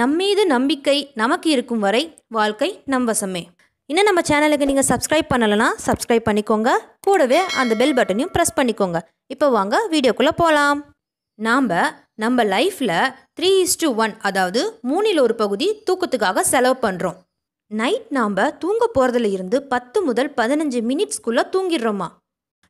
நம்மீது நம்பிக்கை நமக்கு இருக்கும் வரை வாழ்க்கை நம் வசமே இன்னும் நம்ம சேனலுக்கு நீங்கள் சப்ஸ்கிரைப் பண்ணலைன்னா சப்ஸ்கிரைப் பண்ணிக்கோங்க கூடவே அந்த பெல் பட்டனையும் ப்ரெஸ் பண்ணிக்கோங்க இப்போ வாங்க வீடியோக்குள்ளே போகலாம் நாம் நம்ம லைஃப்பில் த்ரீ இஸ் டூ ஒன் அதாவது மூணில் ஒரு பகுதி தூக்கத்துக்காக செலவு பண்ணுறோம் நைட் நாம் தூங்க போகிறதுல இருந்து பத்து முதல் பதினஞ்சு மினிட்ஸ்குள்ளே தூங்கிடுறோமா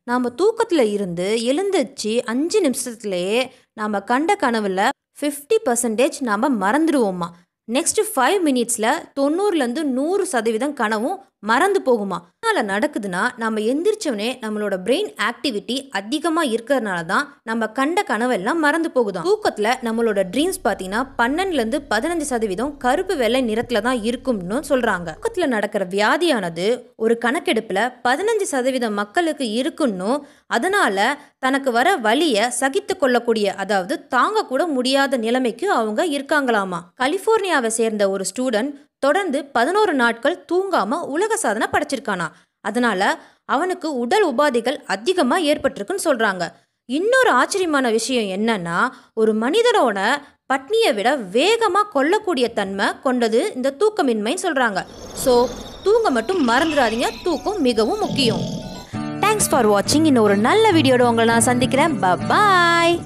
நாம் தூக்கத்தில் இருந்து எழுந்திரிச்சு அஞ்சு நிமிஷத்துலேயே நாம் கண்ட கனவில் ஃபிஃப்டி பர்சன்டேஜ் நாம் மறந்துடுவோம்மா நெக்ஸ்ட் ஃபைவ் மினிட்ஸில் தொண்ணூறுலேருந்து நூறு சதவீதம் கனவும் மறந்து போகுமா அதனால் நடக்குதுன்னா நம்ம எந்திரிச்சவனே நம்மளோட பிரெயின் ஆக்டிவிட்டி அதிகமாக இருக்கிறதுனால தான் நம்ம கண்ட கனவெல்லாம் மறந்து போகுதான் தூக்கத்தில் நம்மளோட ட்ரீம்ஸ் பார்த்தீங்கன்னா பன்னெண்டுலேருந்து பதினஞ்சு சதவீதம் கருப்பு வெள்ளை நிறத்தில் தான் இருக்கும்னு சொல்கிறாங்க தூக்கத்தில் நடக்கிற வியாதியானது ஒரு கணக்கெடுப்பில் பதினஞ்சு சதவீதம் மக்களுக்கு இருக்குன்னு அதனால் தனக்கு வர வழியை சகித்து கொள்ளக்கூடிய அதாவது தாங்கக்கூட முடியாத நிலைமைக்கு அவங்க இருக்காங்களாமா கலிஃபோர்னியா கலிஃபோர்னியாவை சேர்ந்த ஒரு ஸ்டூடெண்ட் தொடர்ந்து பதினோரு நாட்கள் தூங்காமல் உலக சாதனை படைச்சிருக்கானா அதனால் அவனுக்கு உடல் உபாதைகள் அதிகமாக ஏற்பட்டிருக்குன்னு சொல்றாங்க இன்னொரு ஆச்சரியமான விஷயம் என்னன்னா ஒரு மனிதனோட பட்னியை விட வேகமாக கொல்லக்கூடிய தன்மை கொண்டது இந்த தூக்கமின்மைன்னு சொல்கிறாங்க ஸோ தூங்க மட்டும் மறந்துடாதீங்க தூக்கம் மிகவும் முக்கியம் தேங்க்ஸ் ஃபார் வாட்சிங் இன்னும் ஒரு நல்ல வீடியோட உங்களை நான் சந்திக்கிறேன் பாய்